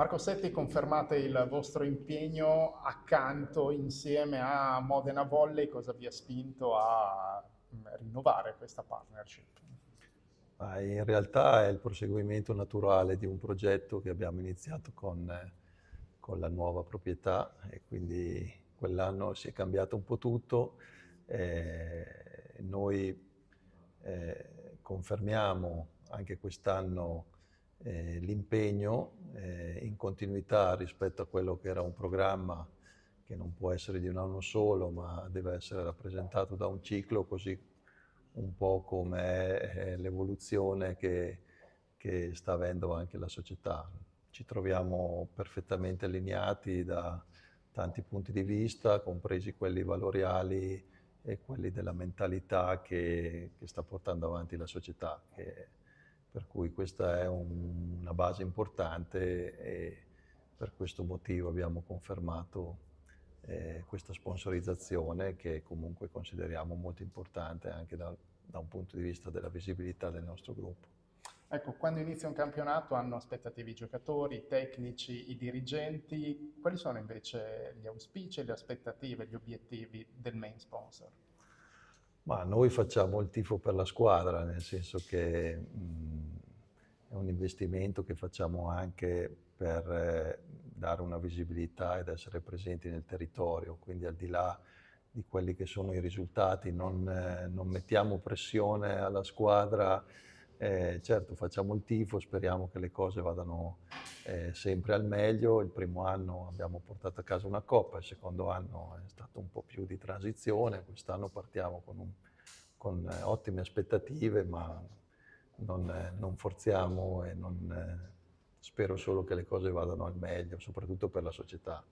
Marco Setti, confermate il vostro impegno accanto, insieme a Modena Volley, cosa vi ha spinto a mm, rinnovare questa partnership? In realtà è il proseguimento naturale di un progetto che abbiamo iniziato con, con la nuova proprietà e quindi quell'anno si è cambiato un po' tutto. Eh, noi eh, confermiamo anche quest'anno eh, l'impegno eh, in continuità rispetto a quello che era un programma che non può essere di un anno solo, ma deve essere rappresentato da un ciclo, così un po' come l'evoluzione che, che sta avendo anche la società. Ci troviamo perfettamente allineati da tanti punti di vista, compresi quelli valoriali e quelli della mentalità che, che sta portando avanti la società, che per cui questa è un, una base importante e per questo motivo abbiamo confermato eh, questa sponsorizzazione che comunque consideriamo molto importante anche da, da un punto di vista della visibilità del nostro gruppo. Ecco, quando inizia un campionato hanno aspettative i giocatori, i tecnici, i dirigenti. Quali sono invece gli auspici, le aspettative, gli obiettivi del main sponsor? Ma noi facciamo il tifo per la squadra, nel senso che mh, mm, è un investimento che facciamo anche per eh, dare una visibilità ed essere presenti nel territorio, quindi al di là di quelli che sono i risultati, non, eh, non mettiamo pressione alla squadra, eh, certo facciamo il tifo, speriamo che le cose vadano eh, sempre al meglio, il primo anno abbiamo portato a casa una coppa, il secondo anno è stato un po' più di transizione, quest'anno partiamo con, un, con eh, ottime aspettative, ma non, eh, non forziamo e non, eh, spero solo che le cose vadano al meglio, soprattutto per la società.